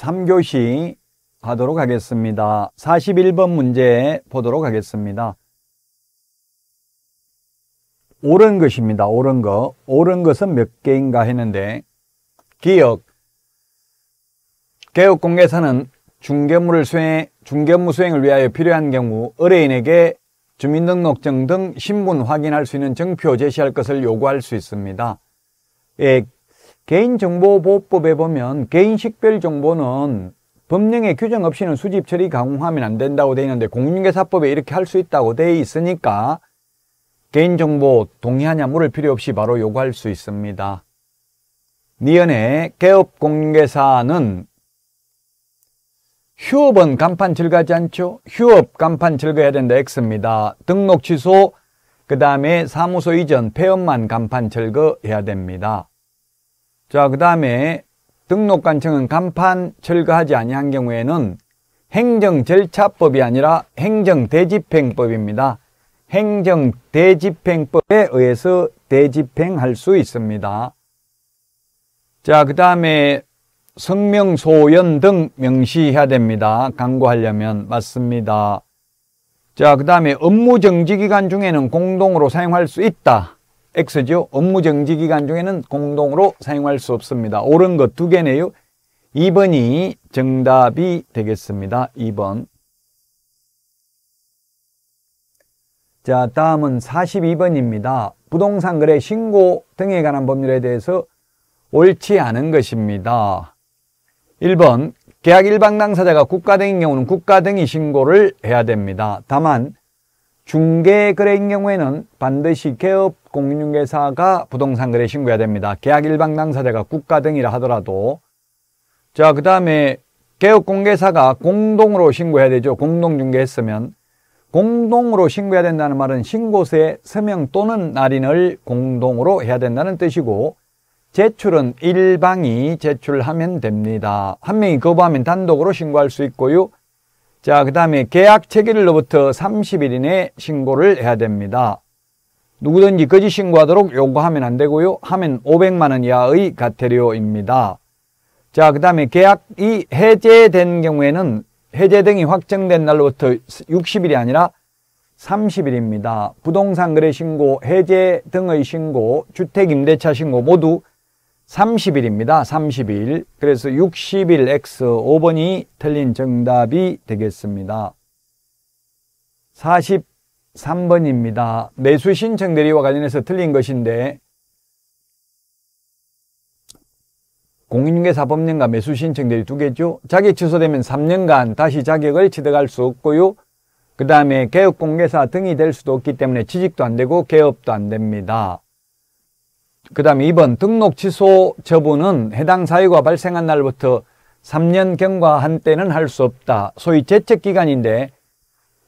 3교시 하도록 하겠습니다. 41번 문제 보도록 하겠습니다. 옳은 것입니다. 옳은 것. 옳은 것은 몇 개인가 했는데 기억. 개업공개사는 중개물을 수행, 중개무 수행을 위하여 필요한 경우 의뢰인에게 주민등록증 등 신분 확인할 수 있는 증표 제시할 것을 요구할 수 있습니다. 예, 개인정보보호법에 보면 개인식별정보는 법령의 규정 없이는 수집 처리 가공하면 안 된다고 되어 있는데 공인중개사법에 이렇게 할 수 있다고 되어 있으니까 개인정보 동의하냐 물을 필요 없이 바로 요구할 수 있습니다. 니은의 개업공개사는 휴업은 간판 즐거하지 않죠? 휴업 간판 즐거해야 된다 X입니다. 등록 취소, 그 다음에 사무소 이전, 폐업만 간판 즐거해야 됩니다. 자, 그 다음에 등록관청은 간판 철거하지 아니한 경우에는 행정절차법이 아니라 행정대집행법입니다. 행정대집행법에 의해서 대집행할 수 있습니다. 자, 그 다음에 성명소연 등 명시해야 됩니다. 광고하려면 맞습니다. 자, 그 다음에 업무정지기간 중에는 공동으로 사용할 수 있다. X죠. 업무정지 기간 중에는 공동으로 사용할 수 없습니다. 옳은 것 두 개네요. 2번이 정답이 되겠습니다. 2번. 자, 다음은 42번입니다. 부동산 거래 신고 등에 관한 법률에 대해서 옳지 않은 것입니다. 1번 계약 일방 당사자가 국가 등인 경우는 국가 등이 신고를 해야 됩니다. 다만 중개 거래인 경우에는 반드시 개업 공인중개사가 부동산 거래 신고해야 됩니다. 계약 일방 당사자가 국가 등이라 하더라도 자 그 다음에 개업공개사가 공동으로 신고해야 되죠. 공동중개했으면 공동으로 신고해야 된다는 말은 신고세, 서명 또는 날인을 공동으로 해야 된다는 뜻이고 제출은 일방이 제출하면 됩니다. 한 명이 거부하면 단독으로 신고할 수 있고요. 자, 그 다음에 계약 체결로부터 30일 이내 신고를 해야 됩니다. 누구든지 거짓 신고하도록 요구하면 안 되고요. 하면 500만 원 이하의 과태료입니다. 자, 그 다음에 계약이 해제된 경우에는 해제 등이 확정된 날로부터 60일이 아니라 30일입니다. 부동산 거래 신고, 해제 등의 신고, 주택 임대차 신고 모두 30일입니다. 30일. 그래서 60일 X 5번이 틀린 정답이 되겠습니다. 40 3번입니다. 매수 신청 대리와 관련해서 틀린 것인데 공인중개사 법령과 매수 신청 대리 두 개죠. 자격 취소되면 3년간 다시 자격을 취득할 수 없고요. 그 다음에 개업공개사 등이 될 수도 없기 때문에 취직도 안 되고 개업도 안 됩니다. 그 다음에 2번 등록 취소 처분은 해당 사유가 발생한 날부터 3년 경과한 때는 할 수 없다. 소위 제척기간인데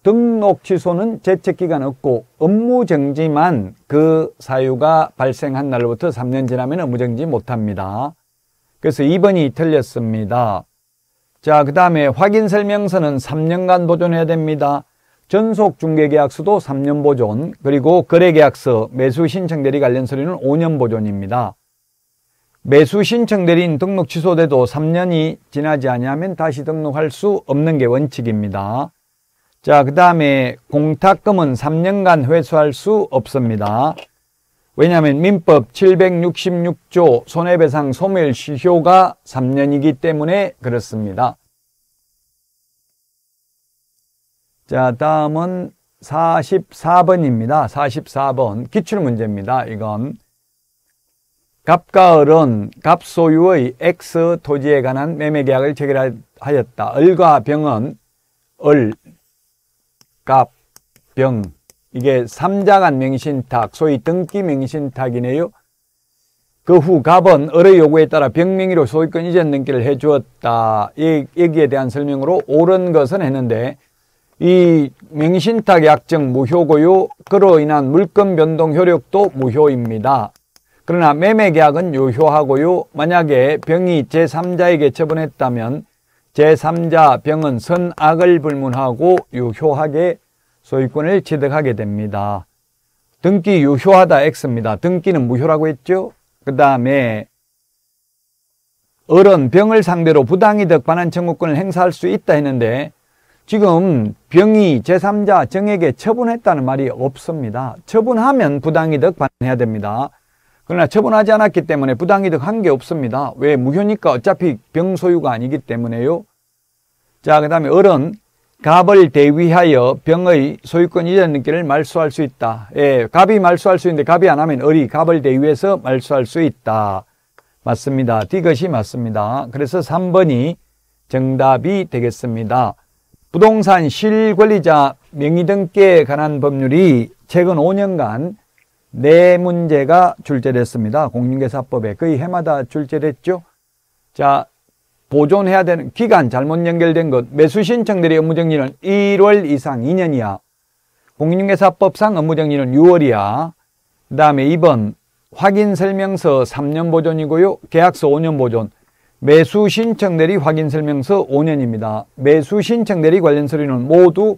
등록 취소는 재책기간 없고 업무정지만 그 사유가 발생한 날로부터 3년 지나면 업무정지 못합니다. 그래서 2번이 틀렸습니다. 자, 그 다음에 확인 설명서는 3년간 보존해야 됩니다. 전속 중개계약서도 3년 보존, 그리고 거래계약서, 매수 신청 대리 관련 서류는 5년 보존입니다. 매수 신청 대리인 등록 취소돼도 3년이 지나지 않으면 다시 등록할 수 없는 게 원칙입니다. 자, 그 다음에 공탁금은 3년간 회수할 수 없습니다. 왜냐하면 민법 766조 손해배상 소멸시효가 3년이기 때문에 그렇습니다. 자, 다음은 44번입니다. 44번 기출문제입니다. 이건 갑과을은 갑소유의 X 토지에 관한 매매계약을 체결하였다. 을과 병은 을, 갑, 병 이게 삼자간 명신탁 소위 등기 명신탁이네요. 그 후 갑은 을의 요구에 따라 병명의로 소유권 이전 등기를 해주었다. 여기에 대한 설명으로 옳은 것은 했는데 이 명신탁 약정 무효고요. 그로 인한 물권 변동 효력도 무효입니다. 그러나 매매 계약은 유효하고요. 만약에 병이 제3자에게 처분했다면 제3자 병은 선악을 불문하고 유효하게 소유권을 취득하게 됩니다. 등기 유효하다 X입니다. 등기는 무효라고 했죠? 그 다음에 어른 병을 상대로 부당히 득반한 청구권을 행사할 수 있다 했는데 지금 병이 제3자 정에게 처분했다는 말이 없습니다. 처분하면 부당이득 반해야 됩니다. 그러나 처분하지 않았기 때문에 부당이득 한 게 없습니다. 왜? 무효니까 어차피 병 소유가 아니기 때문에요. 자, 그 다음에 어른, 갑을 대위하여 병의 소유권 이전 등기를 말소할 수 있다. 예, 갑이 말소할 수 있는데 갑이 안 하면 어이 갑을 대위해서 말소할 수 있다. 맞습니다. 디것이 맞습니다. 그래서 3번이 정답이 되겠습니다. 부동산 실권리자 명의등기에 관한 법률이 최근 5년간 네 문제가 출제됐습니다. 공인중개사법에 거의 해마다 출제됐죠. 자, 보존해야 되는 기간 잘못 연결된 것 매수 신청들의 업무 정리는 1월 이상 2년 이야. 공인중개사법상 업무 정리는 6월이야. 그 다음에 2번 확인 설명서 3년 보존이고요. 계약서 5년 보존. 매수 신청 대리 확인 설명서 5년입니다. 매수 신청 대리 관련 서류는 모두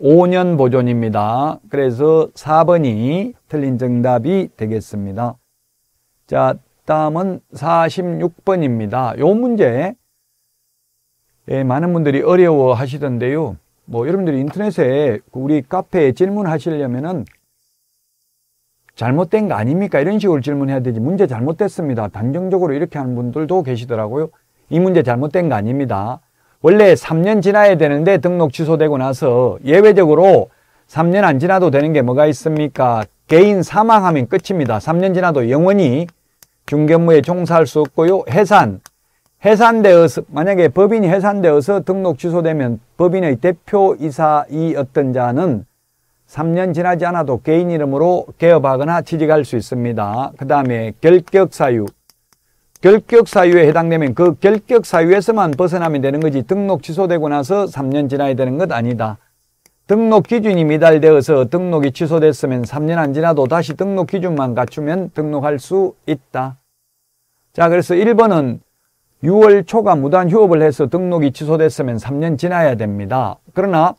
5년 보존입니다. 그래서 4번이 틀린 정답이 되겠습니다. 자, 다음은 46번입니다. 요 문제 예, 많은 분들이 어려워 하시던데요. 뭐 여러분들이 인터넷에 우리 카페에 질문하시려면은 잘못된 거 아닙니까? 이런 식으로 질문해야 되지. 문제 잘못됐습니다. 단정적으로 이렇게 하는 분들도 계시더라고요. 이 문제 잘못된 거 아닙니다. 원래 3년 지나야 되는데 등록 취소되고 나서 예외적으로 3년 안 지나도 되는 게 뭐가 있습니까? 개인 사망하면 끝입니다. 3년 지나도 영원히 중견무에 종사할 수 없고요. 해산. 해산되어서 만약에 법인이 해산되어서 등록 취소되면 법인의 대표이사이 어떤 자는 3년 지나지 않아도 개인 이름으로 개업하거나 취직할 수 있습니다. 그 다음에 결격사유. 결격 사유에 해당되면 그 결격 사유에서만 벗어나면 되는 거지 등록 취소되고 나서 3년 지나야 되는 것 아니다. 등록 기준이 미달되어서 등록이 취소됐으면 3년 안 지나도 다시 등록 기준만 갖추면 등록할 수 있다. 자 그래서 1번은 6월 초가 무단 휴업을 해서 등록이 취소됐으면 3년 지나야 됩니다. 그러나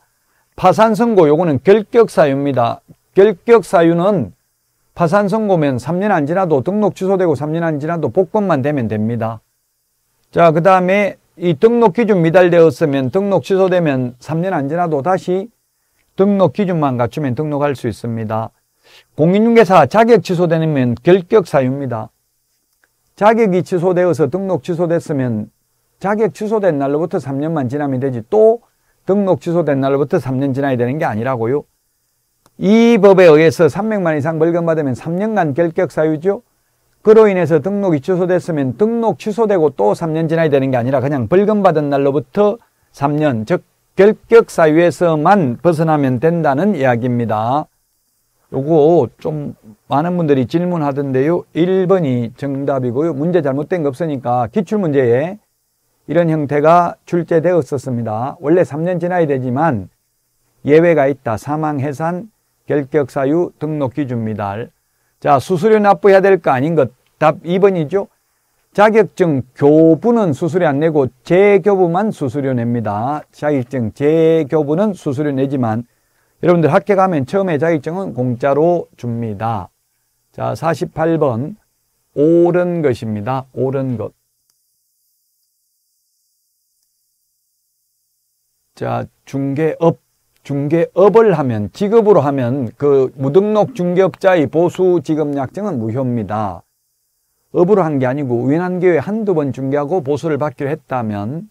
파산 선고 요거는 결격 사유입니다. 결격 사유는 파산 선고면 3년 안 지나도 등록 취소되고 3년 안 지나도 복권만 되면 됩니다. 자, 그 다음에 이 등록 기준 미달되었으면 등록 취소되면 3년 안 지나도 다시 등록 기준만 갖추면 등록할 수 있습니다. 공인중개사 자격 취소되면 결격 사유입니다. 자격이 취소되어서 등록 취소됐으면 자격 취소된 날로부터 3년만 지나면 되지 또 등록 취소된 날로부터 3년 지나야 되는 게 아니라고요. 이 법에 의해서 300만 이상 벌금받으면 3년간 결격사유죠. 그로 인해서 등록이 취소됐으면 등록 취소되고 또 3년 지나야 되는 게 아니라 그냥 벌금받은 날로부터 3년, 즉 결격사유에서만 벗어나면 된다는 이야기입니다. 요거 좀 많은 분들이 질문하던데요. 1번이 정답이고요. 문제 잘못된 거 없으니까 기출문제에 이런 형태가 출제되었었습니다. 원래 3년 지나야 되지만 예외가 있다. 사망, 해산, 결격사유 등록 기준입니다. 자, 수수료 납부해야 될 거 아닌 것. 답 2번이죠. 자격증 교부는 수수료 안 내고 재교부만 수수료 냅니다. 자격증 재교부는 수수료 내지만 여러분들 합격하면 처음에 자격증은 공짜로 줍니다. 자, 48번. 옳은 것입니다. 옳은 것. 자, 중개업. 중개업을 하면 직업으로 하면 그 무등록 중개업자의 보수 지급 약정은 무효입니다. 업으로 한 게 아니고 우연한 기회에 한두 번 중개하고 보수를 받기로 했다면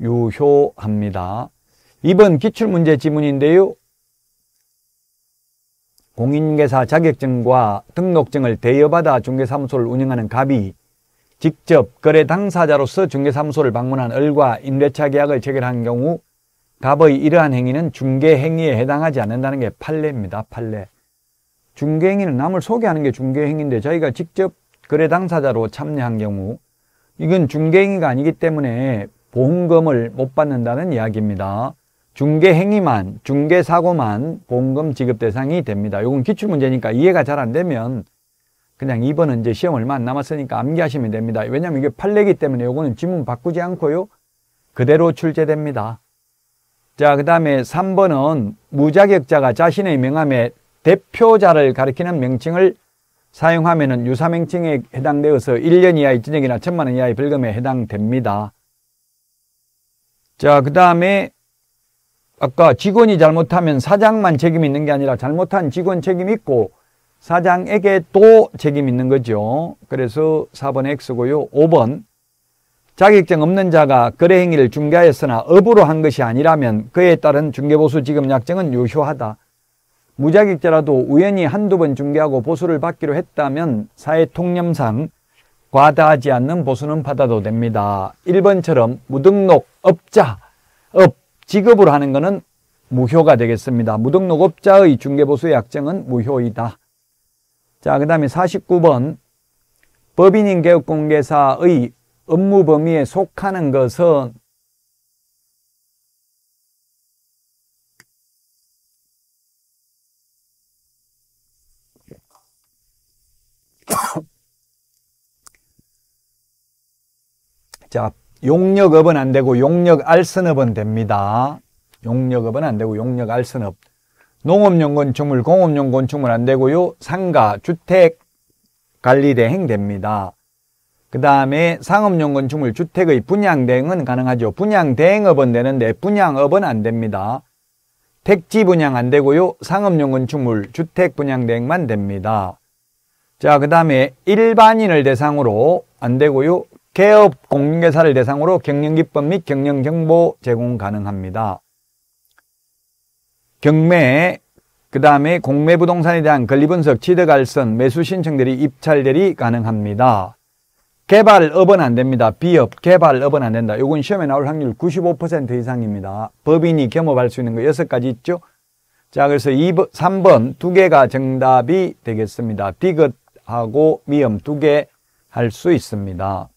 유효합니다. 이번 기출문제 지문인데요. 공인계사 자격증과 등록증을 대여받아 중개사무소를 운영하는 갑이 직접 거래 당사자로서 중개사무소를 방문한 을과 임대차 계약을 체결한 경우 갑의 이러한 행위는 중개 행위에 해당하지 않는다는 게 판례입니다. 판례. 중개 행위는 남을 소개하는 게 중개 행위인데 저희가 직접 거래 당사자로 참여한 경우 이건 중개 행위가 아니기 때문에 보험금을 못 받는다는 이야기입니다. 중개 행위만, 중개 사고만 보험금 지급 대상이 됩니다. 이건 기출 문제니까 이해가 잘 안 되면 그냥 이번은 이제 시험 얼마 안 남았으니까 암기하시면 됩니다. 왜냐면 하 이게 판례기 때문에 이거는 지문 바꾸지 않고요. 그대로 출제됩니다. 자, 그 다음에 3번은 무자격자가 자신의 명함에 대표자를 가리키는 명칭을 사용하면 유사명칭에 해당되어서 1년 이하의 징역이나 1천만 원 이하의 벌금에 해당됩니다. 자, 그 다음에 아까 직원이 잘못하면 사장만 책임이 있는 게 아니라 잘못한 직원 책임이 있고 사장에게 또 책임이 있는 거죠. 그래서 4번 X고요. 5번 자격증 없는 자가 거래 행위를 중개하였으나 업으로 한 것이 아니라면 그에 따른 중개보수 지급약정은 유효하다. 무자격자라도 우연히 한두 번 중개하고 보수를 받기로 했다면 사회 통념상 과다하지 않는 보수는 받아도 됩니다. 1번처럼 무등록 업자, 업, 직업으로 하는 것은 무효가 되겠습니다. 무등록 업자의 중개보수 약정은 무효이다. 자, 그 다음에 49번 법인인 개업공개사의 업무 범위에 속하는 것은 자, 용역업은 안 되고 용역 알선업은 됩니다. 용역업은 안 되고 용역 알선업. 농업용 건축물, 공업용 건축물 안 되고요. 상가, 주택 관리 대행 됩니다. 그 다음에 상업용 건축물 주택의 분양 대행은 가능하죠. 분양 대행업은 되는데 분양업은 안 됩니다. 택지 분양 안 되고요. 상업용 건축물 주택 분양 대행만 됩니다. 자, 그 다음에 일반인을 대상으로 안 되고요. 개업 공인계사를 대상으로 경영기법 및 경영정보 제공 가능합니다. 경매, 그 다음에 공매부동산에 대한 권리분석, 취득알선, 매수신청들이 입찰대리 가능합니다. 개발업은 안 됩니다. 비업, 개발업은 안 된다. 이건 시험에 나올 확률 95% 이상입니다. 법인이 겸업할 수 있는 거 6가지 있죠? 자, 그래서 2번, 3번 두 개가 정답이 되겠습니다. 비급하고 미음 두개 할 수 있습니다.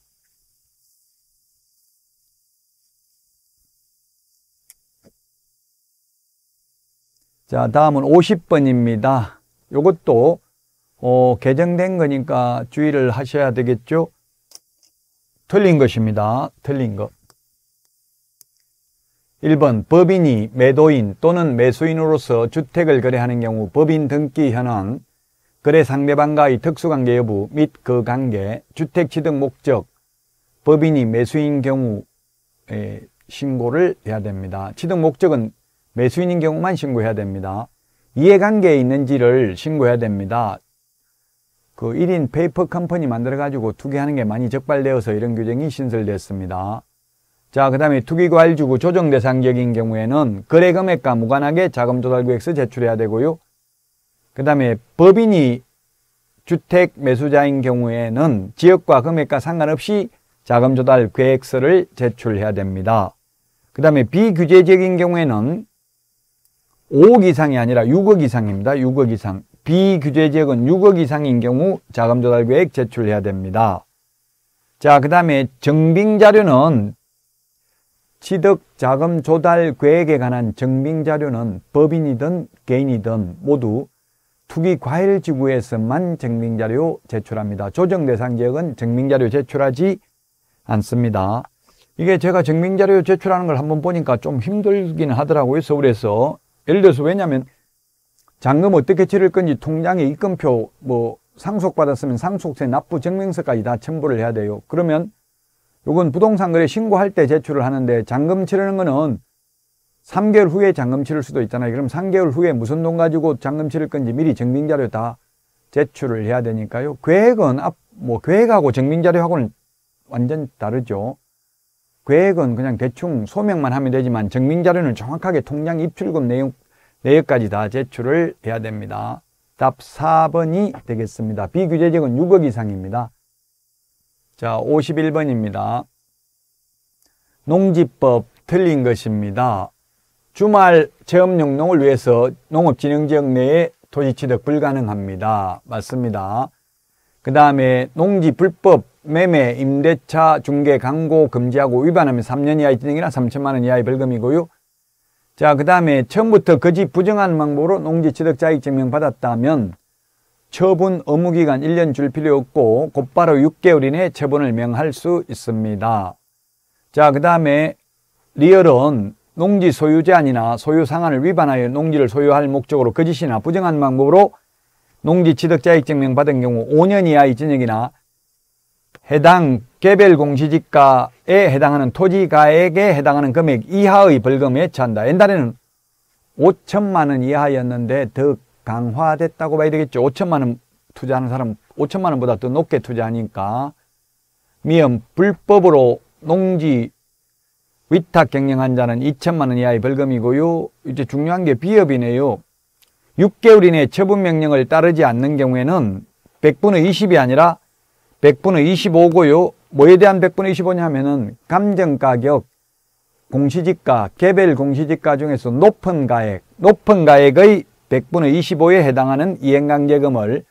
자, 다음은 50번입니다. 요것도 어, 개정된 거니까 주의를 하셔야 되겠죠? 틀린 것입니다. 틀린 것. 1번 법인이 매도인 또는 매수인으로서 주택을 거래하는 경우 법인 등기 현황, 거래 상대방과의 특수관계 여부 및 그 관계, 주택 취득 목적, 법인이 매수인 경우 신고를 해야 됩니다. 취득 목적은 매수인인 경우만 신고해야 됩니다. 이해관계에 있는지를 신고해야 됩니다. 그 1인 페이퍼 컴퍼니 만들어가지고 투기하는 게 많이 적발되어서 이런 규정이 신설됐습니다. 자, 그 다음에 투기과일주구 조정 대상 적인 경우에는 거래 금액과 무관하게 자금 조달 계획서 제출해야 되고요. 그 다음에 법인이 주택 매수자인 경우에는 지역과 금액과 상관없이 자금 조달 계획서를 제출해야 됩니다. 그 다음에 비규제적인 경우에는 5억 이상이 아니라 6억 이상입니다. 6억 이상. 비규제 지역은 6억 이상인 경우 자금조달계획 제출해야 됩니다. 자, 그 다음에 증빙자료는 취득자금조달계획에 관한 증빙자료는 법인이든 개인이든 모두 투기과일지구에서만 증빙자료 제출합니다 조정대상 지역은 증빙자료 제출하지 않습니다. 이게 제가 증빙자료 제출하는 걸 한번 보니까 좀 힘들긴 하더라고요. 서울에서. 예를 들어서 왜냐하면 잔금 어떻게 치를 건지 통장에 입금표 뭐 상속받았으면 상속세 납부 증명서까지 다 첨부를 해야 돼요. 그러면 이건 부동산 거래 신고할 때 제출을 하는데 잔금 치르는 거는 3개월 후에 잔금 치를 수도 있잖아요. 그럼 3개월 후에 무슨 돈 가지고 잔금 치를 건지 미리 증빙자료 다 제출을 해야 되니까요. 계획은 뭐 계획하고 증빙자료하고는 완전 다르죠. 계획은 그냥 대충 소명만 하면 되지만 증빙자료는 정확하게 통장 입출금 내용 내역까지 네 다 제출을 해야 됩니다. 답 4번이 되겠습니다. 비규제적은 6억 이상입니다. 자, 51번입니다. 농지법 틀린 것입니다. 주말 체험용 농을 위해서 농업진흥지역 내에 토지취득 불가능합니다. 맞습니다. 그 다음에 농지 불법 매매 임대차 중개 광고 금지하고 위반하면 3년 이하의 징역이나 3천만 원 이하의 벌금이고요. 자, 그 다음에 처음부터 거짓 부정한 방법으로 농지 취득자익 증명 받았다면 처분 의무기간 1년 줄 필요 없고 곧바로 6개월 이내 처분을 명할 수 있습니다. 자, 그 다음에 리얼은 농지 소유 제한이나 소유 상한을 위반하여 농지를 소유할 목적으로 거짓이나 부정한 방법으로 농지 취득자익 증명 받은 경우 5년 이하의 징역이나 해당 개별 공시지가에 해당하는 토지가액에 해당하는 금액 이하의 벌금에 처한다. 옛날에는 5천만 원 이하였는데 더 강화됐다고 봐야 되겠죠. 5천만 원 투자하는 사람 5천만 원보다 더 높게 투자하니까 미음 불법으로 농지 위탁 경영한 자는 2천만 원 이하의 벌금이고요. 이제 중요한 게 비협이네요. 6개월 이내 처분 명령을 따르지 않는 경우에는 100분의 20이 아니라 100분의 25고요. 뭐에 대한 100분의 25냐면은 감정가격, 공시지가, 개별 공시지가 중에서 높은 가액, 높은 가액의 100분의 25에 해당하는 이행강제금을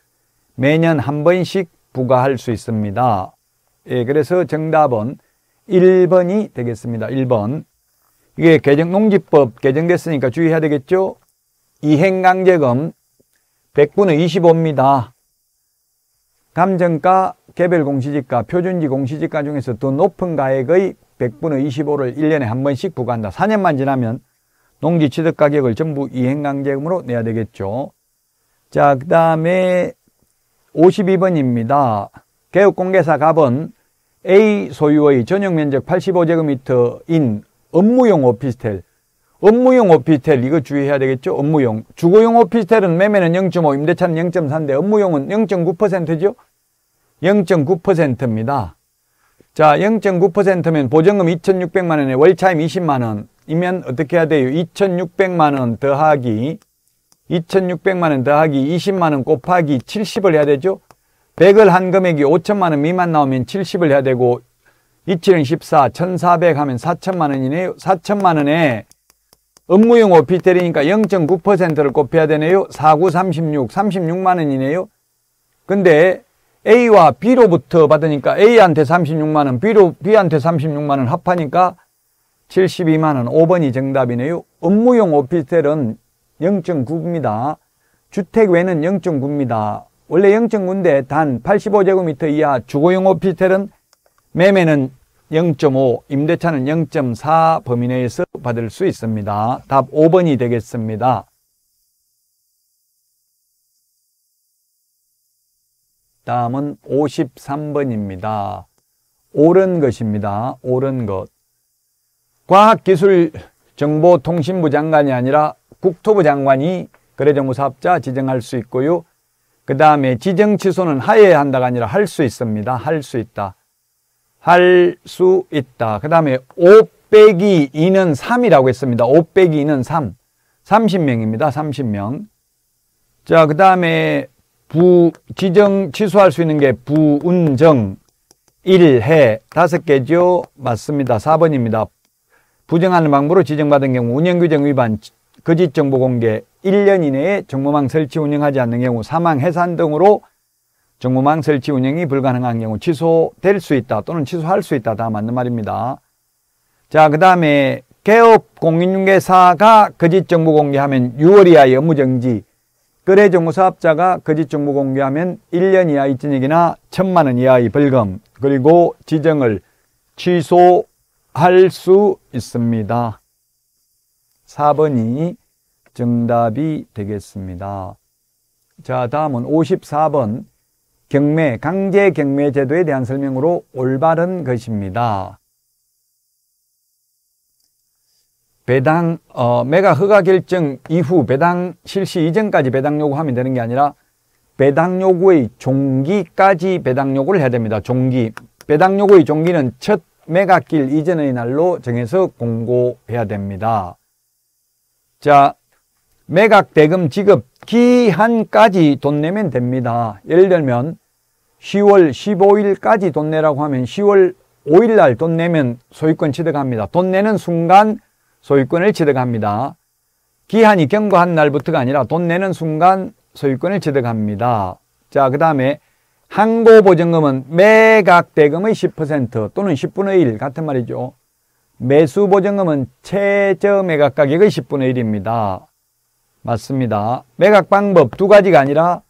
매년 한 번씩 부과할 수 있습니다. 예, 그래서 정답은 1번이 되겠습니다. 1번. 이게 개정, 농지법 개정됐으니까 주의해야 되겠죠? 이행강제금 100분의 25입니다. 감정가 개별 공시지가 표준지 공시지가 중에서 더 높은 가액의 100분의 25를 1년에 한 번씩 부과한다. 4년만 지나면 농지 취득 가격을 전부 이행강제금으로 내야 되겠죠. 자, 그 다음에 52번입니다. 개업공개사 갑은 A 소유의 전용 면적 85제곱미터인 업무용 오피스텔. 업무용 오피스텔 이거 주의해야 되겠죠? 업무용. 주거용 오피스텔은 매매는 0.5, 임대차는 0.3인데 업무용은 0.9%죠? 0.9%입니다. 자, 0.9%면 보증금 2,600만 원에 월차임 20만 원이면 어떻게 해야 돼요? 2,600만 원 더하기 2,600만 원 더하기 20만 원 곱하기 70을 해야 되죠? 100을 한 금액이 5천만 원 미만 나오면 70을 해야 되고 27은 14, 1,400 하면 4천만 원이네요. 4천만 원에 업무용 오피텔이니까 0.9%를 곱해야 되네요. 4936, 36만 원이네요. 근데 A와 B로부터 받으니까 A한테 36만원, B로, B한테 36만원 합하니까 72만원 5번이 정답이네요. 업무용 오피스텔은 0.9입니다. 주택 외는 0.9입니다. 원래 0.9인데 단 85제곱미터 이하 주거용 오피스텔은 매매는 0.5, 임대차는 0.4 범위 내에서 받을 수 있습니다. 답 5번이 되겠습니다. 다음은 53번입니다. 옳은 것입니다. 옳은 것. 과학기술정보통신부 장관이 아니라 국토부 장관이 거래정보 사업자 지정할 수 있고요. 그 다음에 지정 취소는 하여야 한다가 아니라 할 수 있습니다. 할 수 있다. 할 수 있다. 그 다음에 5 빼기 2는 3이라고 했습니다. 5 빼기 2는 3. 30명입니다. 30명. 자, 그 다음에 부, 지정, 취소할 수 있는 게 부, 운, 정, 일, 해. 다섯 개죠? 맞습니다. 4번입니다. 부정하는 방법으로 지정받은 경우 운영규정 위반, 거짓 정보 공개, 1년 이내에 정보망 설치 운영하지 않는 경우 사망, 해산 등으로 정보망 설치 운영이 불가능한 경우 취소될 수 있다 또는 취소할 수 있다. 다 맞는 말입니다. 자, 그 다음에 개업 공인중개사가 거짓 정보 공개하면 6월 이하의 업무정지, 거래 정보사업자가 거짓 정보 공개하면 1년 이하의 징역이나 1천만 원 이하의 벌금 그리고 지정을 취소할 수 있습니다. 4번이 정답이 되겠습니다. 자 다음은 54번 경매, 강제 경매 제도에 대한 설명으로 올바른 것입니다. 배당 어, 메가 허가 결정 이후 배당 실시 이전까지 배당 요구하면 되는 게 아니라 배당 요구의 종기까지 배당 요구를 해야 됩니다. 종기. 배당 요구의 종기는 첫 매각길 이전의 날로 정해서 공고해야 됩니다. 자, 매각 대금 지급 기한까지 돈 내면 됩니다. 예를 들면 10월 15일까지 돈 내라고 하면 10월 5일날 돈 내면 소유권 취득합니다. 돈 내는 순간 소유권을 취득합니다. 기한이 경과한 날부터가 아니라 돈 내는 순간 소유권을 취득합니다. 자, 그 다음에 항고보증금은 매각대금의 10% 또는 10분의 1 같은 말이죠. 매수보증금은 최저 매각가격의 10분의 1입니다. 맞습니다. 매각방법 두 가지가 아니라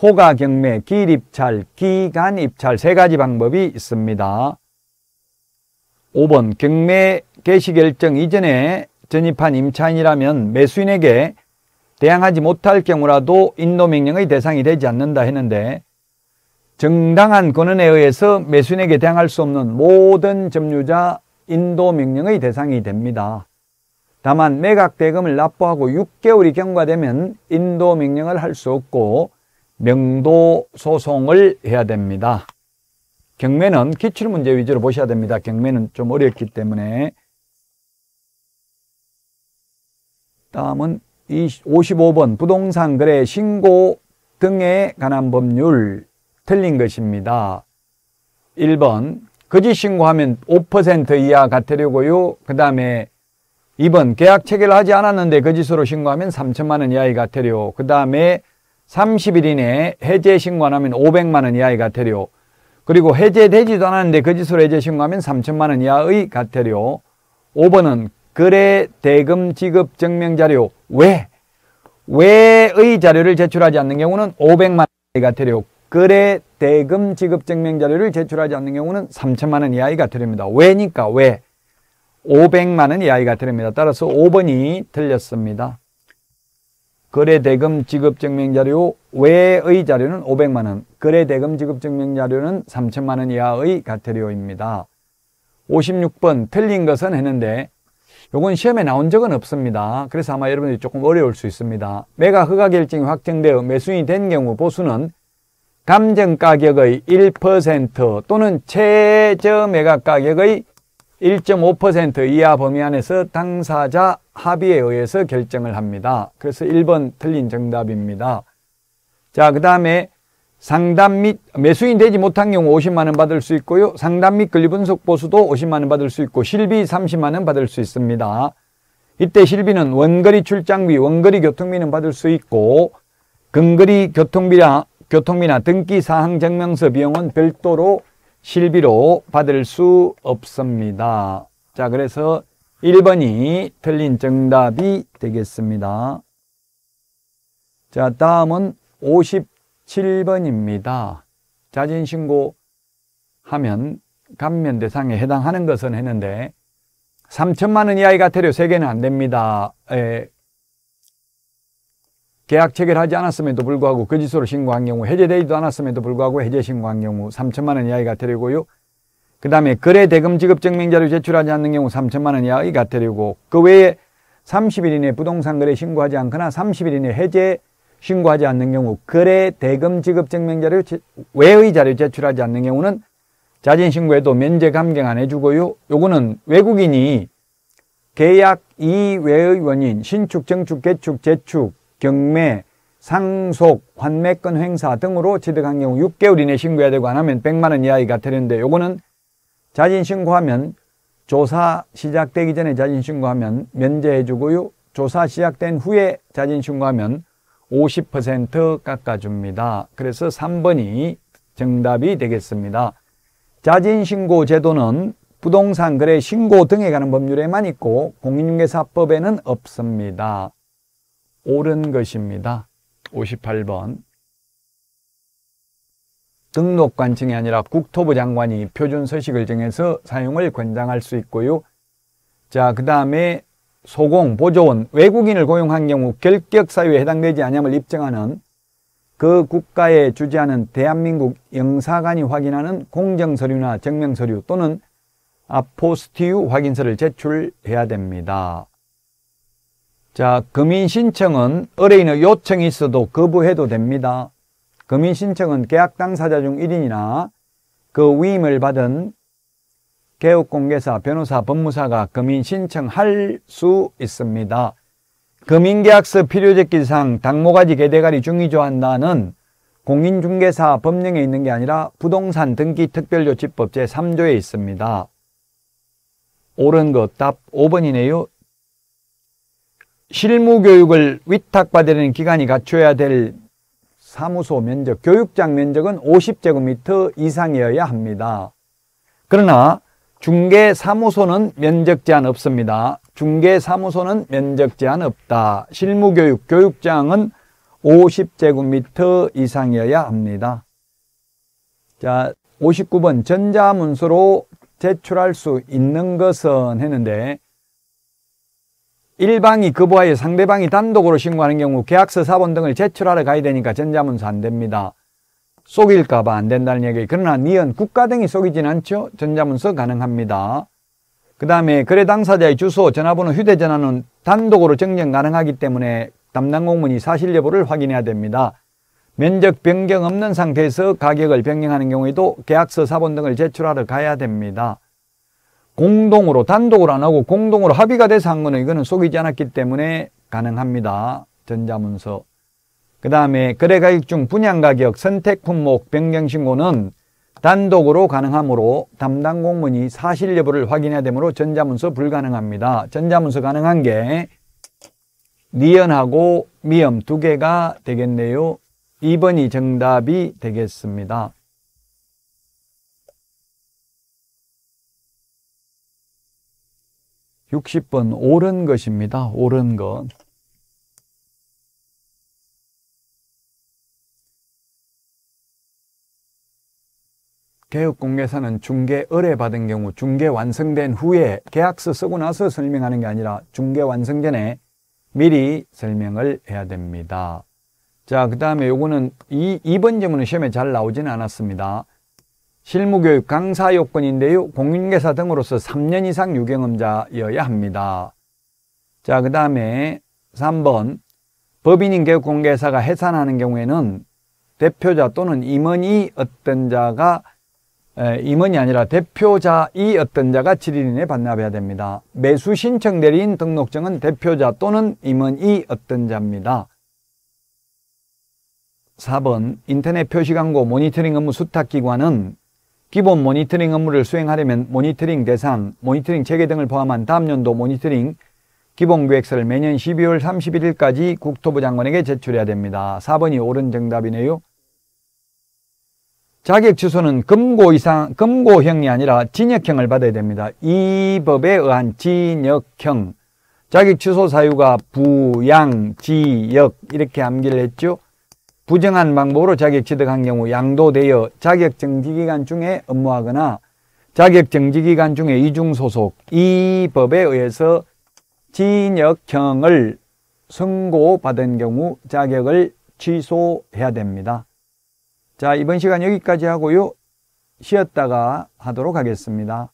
호가 경매, 기입찰 기간입찰 세 가지 방법이 있습니다. 5번 경매 개시 결정 이전에 전입한 임차인이라면 매수인에게 대항하지 못할 경우라도 인도명령의 대상이 되지 않는다 했는데 정당한 권한에 의해서 매수인에게 대항할 수 없는 모든 점유자 인도명령의 대상이 됩니다. 다만 매각대금을 납부하고 6개월이 경과되면 인도명령을 할 수 없고 명도소송을 해야 됩니다. 경매는 기출문제 위주로 보셔야 됩니다. 경매는 좀 어렵기 때문에 다음은 55번 부동산 거래 신고 등에 관한 법률 틀린 것입니다. 1번 거짓 신고하면 5% 이하 과태료고요. 그 다음에 2번 계약 체결 하지 않았는데 거짓으로 신고하면 3천만 원 이하의 과태료. 그 다음에 30일 이내에 해제 신고 안 하면 500만 원 이하의 과태료. 그리고 해제되지도 않았는데 거짓으로 그 해제 신거하면 3천만 원 이하의 과태료. 5번은 거래 대금 지급 증명 자료 외 외의 자료를 제출하지 않는 경우는 500만 원의 과태료. 거래 대금 지급 증명 자료를 제출하지 않는 경우는 3천만 원 이하의 과태료입니다. 왜니까 왜? 500만 원 이하의 과태료입니다. 따라서 5번이 틀렸습니다. 거래대금 지급증명자료 외의 자료는 500만원, 거래대금 지급증명자료는 3천만원 이하의 가태료입니다. 56번 틀린 것은 했는데 요건 시험에 나온 적은 없습니다. 그래서 아마 여러분들이 조금 어려울 수 있습니다. 매각 허가결정이 확정되어 매수인이 된 경우 보수는 감정가격의 1% 또는 최저 매각가격의 1.5% 이하 범위 안에서 당사자 합의에 의해서 결정을 합니다. 그래서 1번 틀린 정답입니다. 자, 그 다음에 상담 및 매수인 되지 못한 경우 50만 원 받을 수 있고요. 상담 및 근리분석 보수도 50만 원 받을 수 있고 실비 30만 원 받을 수 있습니다. 이때 실비는 원거리 출장비, 원거리 교통비는 받을 수 있고 근거리 교통비나, 교통비나 등기 사항 증명서 비용은 별도로 실비로 받을 수 없습니다. 자, 그래서 1번이 틀린 정답이 되겠습니다. 자, 다음은 57번입니다. 자진신고 하면 감면 대상에 해당하는 것은 했는데 3천만 원 이하의 과태료 3개는 안 됩니다. 에, 예, 계약 체결하지 않았음에도 불구하고 거짓으로 그 신고한 경우 해제되지도 않았음에도 불구하고 해제 신고한 경우 3천만 원 이하의 과태료고요그 다음에 거래 대금 지급 증명자료 제출하지 않는 경우 3천만 원 이하의 과태료고그 외에 30일 이내 부동산 거래 신고하지 않거나 30일 이내 해제 신고하지 않는 경우 거래 대금 지급 증명자료 외의 자료 제출하지 않는 경우는 자진 신고에도 면제 감경 안 해주고요. 요거는 외국인이 계약 이외의 원인 신축, 증축, 개축, 재축 경매, 상속, 환매권 행사 등으로 취득한 경우 6개월 이내 신고해야 되고 안 하면 100만 원 이하가 되는데 요거는 자진 신고하면 조사 시작되기 전에 자진 신고하면 면제해 주고요. 조사 시작된 후에 자진 신고하면 50% 깎아줍니다. 그래서 3번이 정답이 되겠습니다. 자진신고 제도는 부동산 거래 신고 등에 관한 법률에만 있고 공인중개사법에는 없습니다. 옳은 것입니다. 58번 등록 관청이 아니라 국토부 장관이 표준 서식을 정해서 사용을 권장할 수 있고요. 자, 그 다음에 소공, 보조원, 외국인을 고용한 경우 결격사유에 해당되지 않음을 입증하는 그 국가에 주재하는 대한민국 영사관이 확인하는 공정서류나 증명서류 또는 아포스티유 확인서를 제출해야 됩니다. 자, 금인 신청은 의뢰인의 요청이 있어도 거부해도 됩니다. 금인 신청은 계약 당사자 중 1인이나 그 위임을 받은 개업공개사, 변호사, 법무사가 금인 신청할 수 있습니다. 금인계약서 필요적기상 당모가지 개대가리 중위조한다는 공인중개사 법령에 있는 게 아니라 부동산 등기 특별조치법 제3조에 있습니다. 옳은 것 답 5번이네요. 실무 교육을 위탁받으는 기관이 갖춰야 될 사무소 면적, 교육장 면적은 50제곱미터 이상이어야 합니다. 그러나 중개 사무소는 면적 제한 없습니다. 중개 사무소는 면적 제한 없다. 실무 교육, 교육장은 50제곱미터 이상이어야 합니다. 자, 59번 전자문서로 제출할 수 있는 것은 했는데 일방이 그보다의 상대방이 단독으로 신고하는 경우 계약서 사본 등을 제출하러 가야 되니까 전자문서 안 됩니다. 속일까봐 안 된다는 얘기. 그러나 니은 국가 등이 속이진 않죠. 전자문서 가능합니다. 그 다음에 거래 당사자의 주소, 전화번호, 휴대전화는 단독으로 증정 가능하기 때문에 담당 공무원이 사실 여부를 확인해야 됩니다. 면적 변경 없는 상태에서 가격을 변경하는 경우에도 계약서 사본 등을 제출하러 가야 됩니다. 공동으로 단독으로 안 하고 공동으로 합의가 돼서 한 거는 이거는 속이지 않았기 때문에 가능합니다. 전자문서. 그 다음에 거래가격 중 분양가격 선택 품목 변경신고는 단독으로 가능하므로 담당 공문이 사실 여부를 확인해야 되므로 전자문서 불가능합니다. 전자문서 가능한 게 니은하고 미음 두 개가 되겠네요. 2번이 정답이 되겠습니다. 60번 옳은 것입니다. 옳은 것. 개혁공개사는 중개 의뢰받은 경우 중개 완성된 후에 계약서 쓰고 나서 설명하는 게 아니라 중개 완성 전에 미리 설명을 해야 됩니다. 자, 그 다음에 요거는 이, 이번 질문은 시험에 잘 나오지는 않았습니다. 실무교육 강사 요건인데요. 공인계사 등으로서 3년 이상 유경험자여야 합니다. 자, 그 다음에 3번 법인인 교공개사가 해산하는 경우에는 대표자 또는 임원이 어떤 자가 에, 임원이 아니라 대표자이 어떤 자가 7일 이내에 반납해야 됩니다. 매수 신청 대리인 등록증은 대표자 또는 임원이 어떤 자입니다. 4번 인터넷 표시 광고 모니터링 업무 수탁기관은 기본 모니터링 업무를 수행하려면 모니터링 대상, 모니터링 체계 등을 포함한 다음 연도 모니터링 기본 계획서를 매년 12월 31일까지 국토부 장관에게 제출해야 됩니다. 4번이 옳은 정답이네요. 자격 취소는 금고 이상, 금고형이 아니라 진역형을 받아야 됩니다. 이 법에 의한 진역형. 자격 취소 사유가 부양, 지역 이렇게 암기를 했죠. 부정한 방법으로 자격 취득한 경우 양도되어 자격 정지 기간 중에 업무하거나 자격 정지 기간 중에 이중 소속 이 법에 의해서 진역형을 선고받은 경우 자격을 취소해야 됩니다. 자, 이번 시간 여기까지 하고요. 쉬었다가 하도록 하겠습니다.